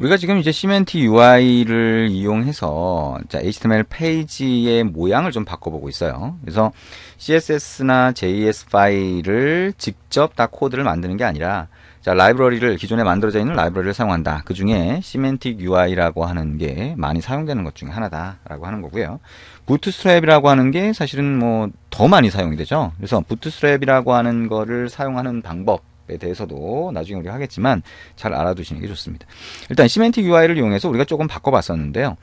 우리가 지금 이제 시멘트 UI를 이용해서 자, HTML 페이지의 모양을 좀 바꿔보고 있어요. 그래서 CSS나 JS 파일을 직접 다 코드를 만드는 게 아니라 자, 라이브러리를 기존에 만들어져 있는 라이브러리를 사용한다. 그 중에 시멘틱 UI라고 하는 게 많이 사용되는 것 중에 하나다라고 하는 거고요. 부트스트랩이라고 하는 게 사실은 뭐 더 많이 사용이 되죠. 그래서 부트스트랩이라고 하는 거를 사용하는 방법 대해서도 나중에 우리가 하겠지만 잘 알아두시는 게 좋습니다. 일단 시멘틱 UI를 이용해서 우리가 조금 바꿔봤었는데요.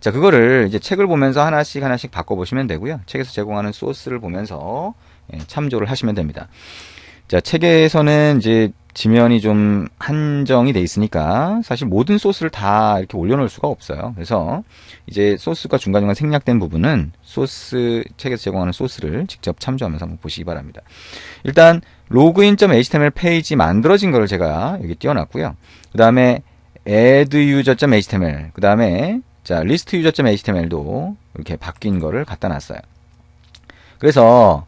자, 그거를 이제 책을 보면서 하나씩 하나씩 바꿔보시면 되고요. 책에서 제공하는 소스를 보면서 예, 참조를 하시면 됩니다. 자, 책에서는 이제 지면이 좀 한정이 돼 있으니까 사실 모든 소스를 다 이렇게 올려놓을 수가 없어요. 그래서 이제 소스가 중간중간 생략된 부분은 소스 책에서 제공하는 소스를 직접 참조하면서 한번 보시기 바랍니다. 일단 로그인.html 페이지 만들어진 거를 제가 여기 띄워놨고요. 그 다음에 adduser.html 그 다음에 자 list user.html도 이렇게 바뀐 거를 갖다 놨어요. 그래서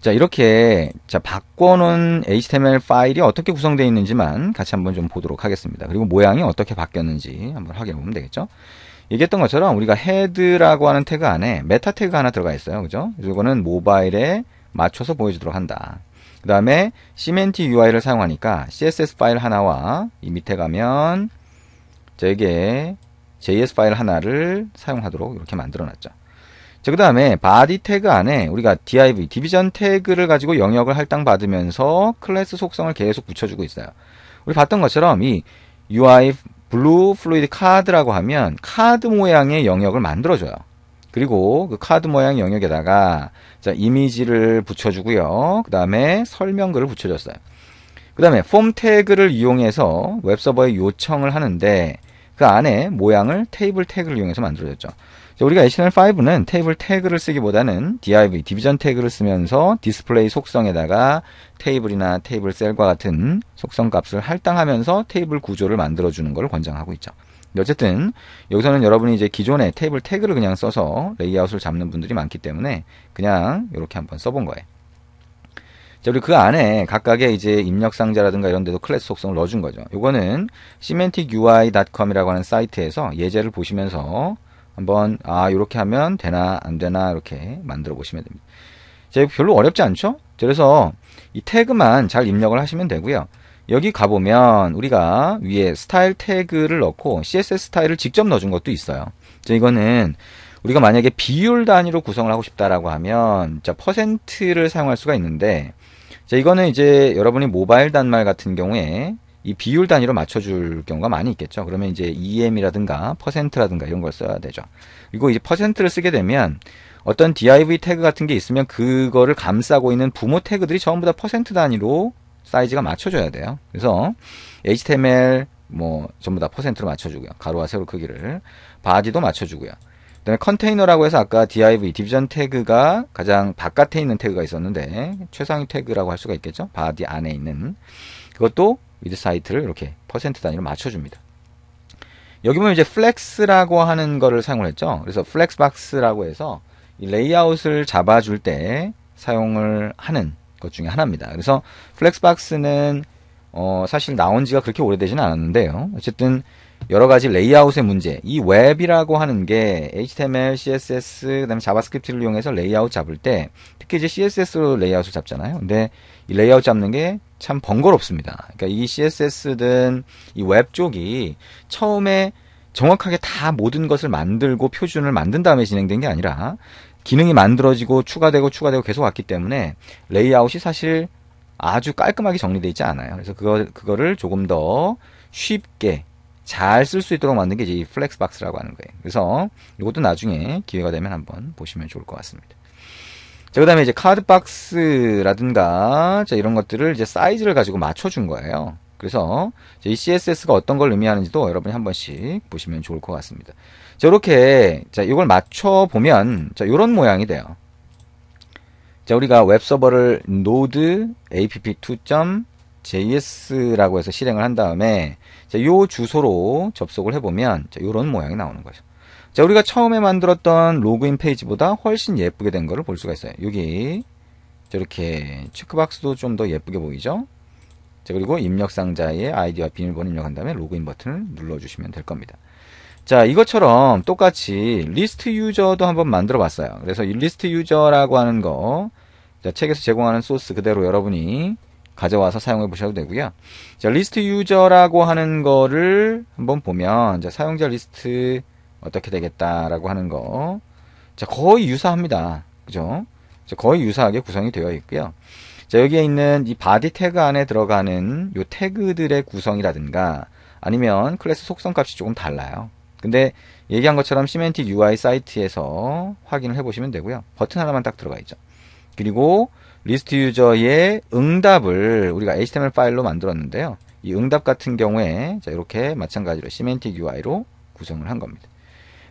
자, 이렇게 자, 바꿔놓은 HTML 파일이 어떻게 구성되어 있는지만 같이 한번 좀 보도록 하겠습니다. 그리고 모양이 어떻게 바뀌었는지 한번 확인해 보면 되겠죠. 얘기했던 것처럼 우리가 헤드라고 하는 태그 안에 메타 태그가 하나 들어가 있어요. 그죠? 이거는 모바일에 맞춰서 보여주도록 한다. 그 다음에 시멘티 UI를 사용하니까 CSS 파일 하나와 이 밑에 가면 저에게 JS 파일 하나를 사용하도록 이렇게 만들어 놨죠. 자, 그 다음에 body 태그 안에 우리가 div, division 태그를 가지고 영역을 할당받으면서 클래스 속성을 계속 붙여주고 있어요. 우리 봤던 것처럼 이 UI blue 블루 플루이드 카드라고 하면 카드 모양의 영역을 만들어줘요. 그리고 그 카드 모양 영역에다가 자, 이미지를 붙여주고요. 그 다음에 설명글을 붙여줬어요. 그 다음에 form 태그를 이용해서 웹서버에 요청을 하는데 그 안에 모양을 테이블 태그를 이용해서 만들어줬죠. 우리가 HTML5는 테이블 태그를 쓰기보다는 div, 디비전 태그를 쓰면서 디스플레이 속성에다가 테이블이나 테이블 셀과 같은 속성 값을 할당하면서 테이블 구조를 만들어주는 걸 권장하고 있죠. 어쨌든 여기서는 여러분이 이제 기존의 테이블 태그를 그냥 써서 레이아웃을 잡는 분들이 많기 때문에 그냥 이렇게 한번 써본 거예요. 자, 우리 그 안에 각각의 이제 입력 상자라든가 이런 데도 클래스 속성을 넣어준 거죠. 요거는 semanticui.com이라고 하는 사이트에서 예제를 보시면서 한번 아 이렇게 하면 되나 안 되나 이렇게 만들어 보시면 됩니다. 자, 별로 어렵지 않죠? 그래서 이 태그만 잘 입력을 하시면 되고요. 여기 가보면 우리가 위에 스타일 태그를 넣고 CSS 스타일을 직접 넣어준 것도 있어요. 자, 이거는 우리가 만약에 비율 단위로 구성을 하고 싶다라고 하면 자, 퍼센트를 사용할 수가 있는데 자, 이거는 이제 여러분이 모바일 단말 같은 경우에 이 비율 단위로 맞춰줄 경우가 많이 있겠죠. 그러면 이제 EM이라든가 퍼센트라든가 이런 걸 써야 되죠. 그리고 이제 퍼센트를 쓰게 되면 어떤 div 태그 같은 게 있으면 그거를 감싸고 있는 부모 태그들이 전부 다 퍼센트 단위로 사이즈가 맞춰줘야 돼요. 그래서 HTML 뭐 전부 다 퍼센트로 맞춰주고요. 가로와 세로 크기를 바디도 맞춰주고요. 그다음에 컨테이너라고 해서 아까 div 디비전 태그가 가장 바깥에 있는 태그가 있었는데 최상위 태그라고 할 수가 있겠죠. 바디 안에 있는 그것도 위드 사이트를 이렇게 퍼센트 단위로 맞춰줍니다. 여기 보면 이제 플렉스라고 하는 거를 사용을 했죠. 그래서 플렉스박스라고 해서 이 레이아웃을 잡아줄 때 사용을 하는 것 중에 하나입니다. 그래서 플렉스박스는 어, 사실 나온 지가 그렇게 오래되진 않았는데요. 어쨌든 여러 가지 레이아웃의 문제. 이 웹이라고 하는 게 HTML, CSS, 그다음에 자바스크립트를 이용해서 레이아웃 잡을 때 특히 이제 CSS로 레이아웃을 잡잖아요. 근데 이 레이아웃 잡는 게 참 번거롭습니다. 그러니까 이 CSS든 이 웹 쪽이 처음에 정확하게 다 모든 것을 만들고 표준을 만든 다음에 진행된 게 아니라 기능이 만들어지고 추가되고 추가되고 계속 왔기 때문에 레이아웃이 사실 아주 깔끔하게 정리되어 있지 않아요. 그래서 그거 그거를 조금 더 쉽게 잘쓸수 있도록 만든 게 이제 이 플렉스 박스라고 하는 거예요. 그래서 이것도 나중에 기회가 되면 한번 보시면 좋을 것 같습니다. 자, 그 다음에 이제 카드 박스라든가 자, 이런 것들을 이제 사이즈를 가지고 맞춰준 거예요. 그래서 이 CSS가 어떤 걸 의미하는지도 여러분이 한 번씩 보시면 좋을 것 같습니다. 자, 이렇게 자, 이걸 맞춰 보면 자, 이런 모양이 돼요. 자, 우리가 웹 서버를 node app2.js라고 해서 실행을 한 다음에 자, 요 주소로 접속을 해보면 자, 요런 모양이 나오는 거죠. 자, 우리가 처음에 만들었던 로그인 페이지보다 훨씬 예쁘게 된 거를 볼 수가 있어요. 여기 저렇게 체크박스도 좀 더 예쁘게 보이죠? 자, 그리고 입력 상자에 아이디와 비밀번호 입력한 다음에 로그인 버튼을 눌러주시면 될 겁니다. 자, 이것처럼 똑같이 리스트 유저도 한번 만들어 봤어요. 그래서 이 리스트 유저라고 하는 거, 자, 책에서 제공하는 소스 그대로 여러분이 가져와서 사용해 보셔도 되고요. 자, 리스트 유저라고 하는 거를 한번 보면 자, 사용자 리스트 어떻게 되겠다라고 하는 거. 자, 거의 유사합니다. 그죠? 자, 거의 유사하게 구성이 되어 있고요. 자, 여기에 있는 이 바디 태그 안에 들어가는 요 태그들의 구성이라든가 아니면 클래스 속성 값이 조금 달라요. 근데 얘기한 것처럼 시멘틱 UI 사이트에서 확인을 해 보시면 되고요. 버튼 하나만 딱 들어가 있죠. 그리고 리스트 유저의 응답을 우리가 HTML 파일로 만들었는데요. 이 응답 같은 경우에 자, 이렇게 마찬가지로 시멘틱 UI로 구성을 한 겁니다.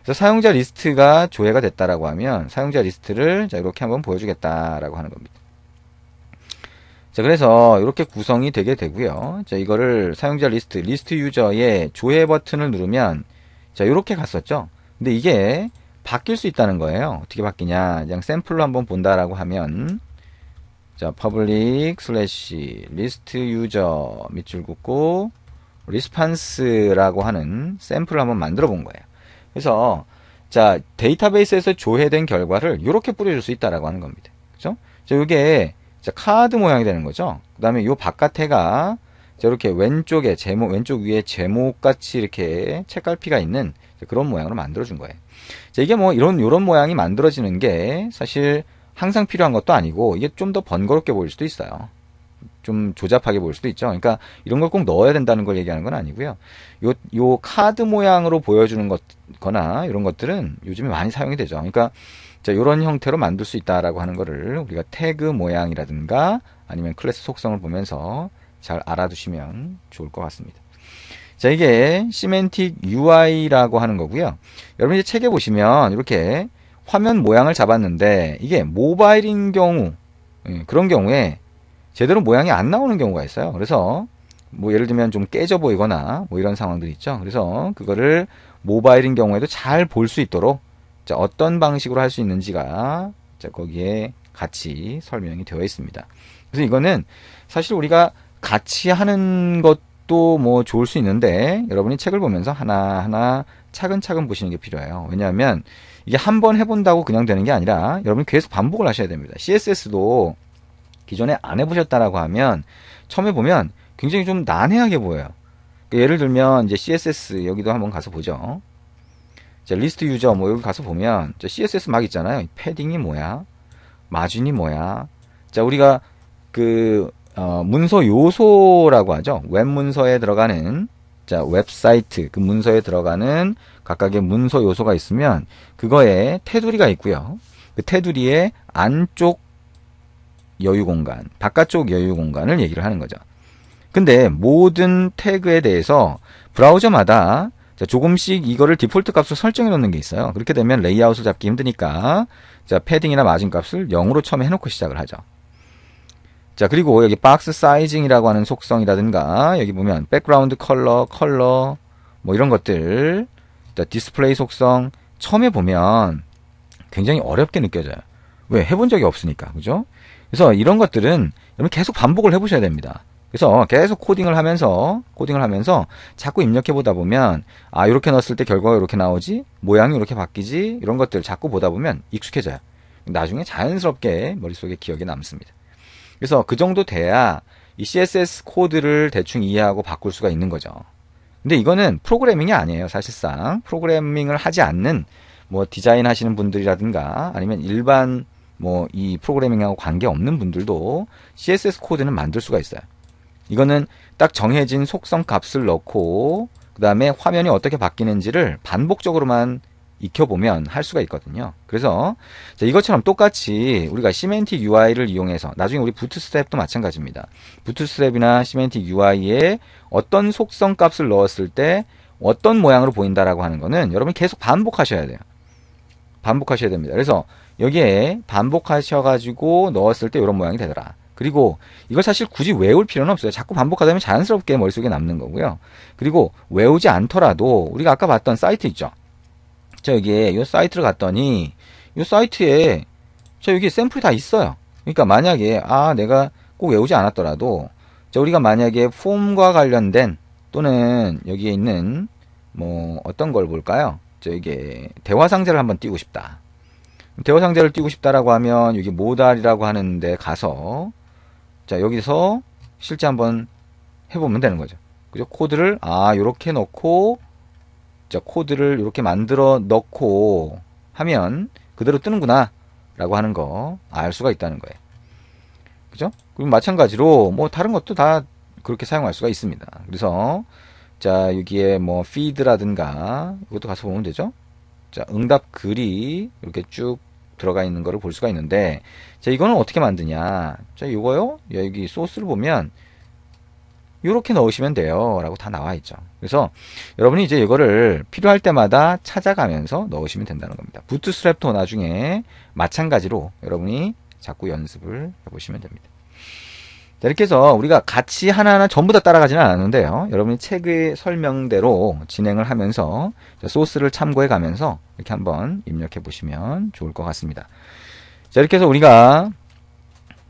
그래서 사용자 리스트가 조회가 됐다라고 하면 사용자 리스트를 자, 이렇게 한번 보여주겠다라고 하는 겁니다. 자, 그래서 이렇게 구성이 되게 되고요. 자, 이거를 사용자 리스트, 리스트 유저의 조회 버튼을 누르면 자, 이렇게 갔었죠. 근데 이게 바뀔 수 있다는 거예요. 어떻게 바뀌냐. 그냥 샘플로 한번 본다라고 하면 자, public 슬래시 리스트 유저 밑줄 긋고 리스판스라고 하는 샘플을 한번 만들어 본 거예요. 그래서 자, 데이터베이스에서 조회된 결과를 이렇게 뿌려줄 수 있다라고 하는 겁니다. 그죠? 자, 이게 카드 모양이 되는 거죠. 그 다음에 요 바깥에가 이렇게 왼쪽에 제목 왼쪽 위에 제목 같이 이렇게 책갈피가 있는 그런 모양으로 만들어 준 거예요. 자, 이게 뭐 이런 이런 모양이 만들어지는 게 사실 항상 필요한 것도 아니고 이게 좀 더 번거롭게 보일 수도 있어요. 좀 조잡하게 보일 수도 있죠. 그러니까 이런 걸 꼭 넣어야 된다는 걸 얘기하는 건 아니고요. 요, 요 카드 모양으로 보여주는 것, 거나 이런 것들은 요즘에 많이 사용이 되죠. 그러니까 자, 요런 형태로 만들 수 있다라고 하는 거를 우리가 태그 모양이라든가 아니면 클래스 속성을 보면서 잘 알아두시면 좋을 것 같습니다. 자, 이게 시멘틱 UI라고 하는 거고요. 여러분 이제 책에 보시면 이렇게 화면 모양을 잡았는데 이게 모바일인 경우 예, 그런 경우에 제대로 모양이 안 나오는 경우가 있어요. 그래서 뭐 예를 들면 좀 깨져 보이거나 뭐 이런 상황들이 있죠. 그래서 그거를 모바일인 경우에도 잘 볼 수 있도록 어떤 방식으로 할 수 있는지가 거기에 같이 설명이 되어 있습니다. 그래서 이거는 사실 우리가 같이 하는 것도 뭐 좋을 수 있는데 여러분이 책을 보면서 하나하나 차근차근 보시는 게 필요해요. 왜냐하면 이게 한 번 해본다고 그냥 되는 게 아니라 여러분 이 계속 반복을 하셔야 됩니다. CSS도 기존에 안 해보셨다라고 하면 처음에 보면 굉장히 좀 난해하게 보여요. 그러니까 예를 들면 이제 CSS 여기도 한번 가서 보죠. 자, 리스트 유저 뭐 여기 가서 보면 CSS 막 있잖아요. 패딩이 뭐야? 마진이 뭐야? 자, 우리가 그 어, 문서 요소라고 하죠. 웹 문서에 들어가는 자, 웹사이트 그 문서에 들어가는 각각의 문서 요소가 있으면 그거에 테두리가 있고요. 그 테두리의 안쪽 여유 공간, 바깥쪽 여유 공간을 얘기를 하는 거죠. 근데 모든 태그에 대해서 브라우저마다 자, 조금씩 이거를 디폴트 값으로 설정해 놓는 게 있어요. 그렇게 되면 레이아웃을 잡기 힘드니까 자, 패딩이나 마진 값을 0으로 처음에 해놓고 시작을 하죠. 자, 그리고 여기 박스 사이징이라고 하는 속성이라든가 여기 보면 백그라운드 컬러, 컬러 뭐 이런 것들 디스플레이 속성 처음에 보면 굉장히 어렵게 느껴져요. 왜? 해본 적이 없으니까. 그죠? 그래서 이런 것들은 여러분 계속 반복을 해보셔야 됩니다. 그래서 계속 코딩을 하면서 코딩을 하면서 자꾸 입력해 보다 보면 아 이렇게 넣었을 때 결과가 이렇게 나오지 모양이 이렇게 바뀌지 이런 것들 자꾸 보다 보면 익숙해져요. 나중에 자연스럽게 머릿속에 기억에 남습니다. 그래서 그 정도 돼야 이 CSS 코드를 대충 이해하고 바꿀 수가 있는 거죠. 근데 이거는 프로그래밍이 아니에요, 사실상. 프로그래밍을 하지 않는 뭐 디자인 하시는 분들이라든가 아니면 일반 뭐 이 프로그래밍하고 관계없는 분들도 CSS 코드는 만들 수가 있어요. 이거는 딱 정해진 속성 값을 넣고 그 다음에 화면이 어떻게 바뀌는지를 반복적으로만 익혀보면 할 수가 있거든요. 그래서 이것처럼 똑같이 우리가 시멘틱 UI를 이용해서 나중에 우리 부트스트랩도 마찬가지입니다. 부트스트랩이나 시멘틱 UI에 어떤 속성 값을 넣었을 때 어떤 모양으로 보인다라고 하는 거는 여러분 계속 반복하셔야 돼요. 반복하셔야 됩니다. 그래서 여기에 반복하셔가지고 넣었을 때 이런 모양이 되더라. 그리고 이걸 사실 굳이 외울 필요는 없어요. 자꾸 반복하다 면 자연스럽게 머릿속에 남는 거고요. 그리고 외우지 않더라도 우리가 아까 봤던 사이트 있죠. 저 여기에 요 사이트를 갔더니 요 사이트에 저 여기 샘플이 다 있어요. 그러니까 만약에 아, 내가 꼭 외우지 않았더라도 자, 우리가 만약에 폼과 관련된 또는 여기에 있는 뭐 어떤 걸 볼까요? 저 이게 대화 상자를 한번 띄우고 싶다. 대화 상자를 띄우고 싶다라고 하면 여기 모달이라고 하는데 가서 자 여기서 실제 한번 해보면 되는 거죠. 그죠? 코드를 아 요렇게 넣고 자, 코드를 이렇게 만들어 넣고 하면 그대로 뜨는구나 라고 하는 거 알 수가 있다는 거예요. 그죠? 그리고 마찬가지로 뭐 다른 것도 다 그렇게 사용할 수가 있습니다. 그래서 자, 여기에 뭐 피드라든가 이것도 가서 보면 되죠. 자, 응답 글이 이렇게 쭉 들어가 있는 거를 볼 수가 있는데 자, 이거는 어떻게 만드냐? 자, 이거요. 여기 소스를 보면 이렇게 넣으시면 돼요. 라고 다 나와 있죠. 그래서 여러분이 이제 이거를 필요할 때마다 찾아가면서 넣으시면 된다는 겁니다. 부트스트랩도 나중에 마찬가지로 여러분이 자꾸 연습을 해보시면 됩니다. 자, 이렇게 해서 우리가 같이 하나하나 전부 다 따라가지는 않았는데요. 여러분이 책의 설명대로 진행을 하면서 소스를 참고해 가면서 이렇게 한번 입력해 보시면 좋을 것 같습니다. 자, 이렇게 해서 우리가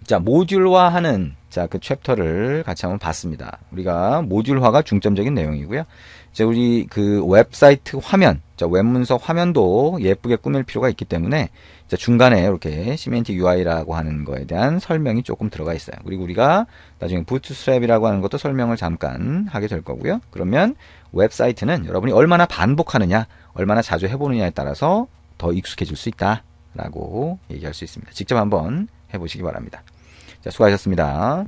자, 모듈화하는 자, 그 챕터를 같이 한번 봤습니다. 우리가 모듈화가 중점적인 내용이고요. 이제 우리 그 웹사이트 화면, 자, 웹문서 화면도 예쁘게 꾸밀 필요가 있기 때문에 자, 중간에 이렇게 시멘틱 UI라고 하는 거에 대한 설명이 조금 들어가 있어요. 그리고 우리가 나중에 부트스트랩이라고 하는 것도 설명을 잠깐 하게 될 거고요. 그러면 웹사이트는 여러분이 얼마나 반복하느냐, 얼마나 자주 해보느냐에 따라서 더 익숙해질 수 있다라고 얘기할 수 있습니다. 직접 한번 해보시기 바랍니다. 자, 수고하셨습니다.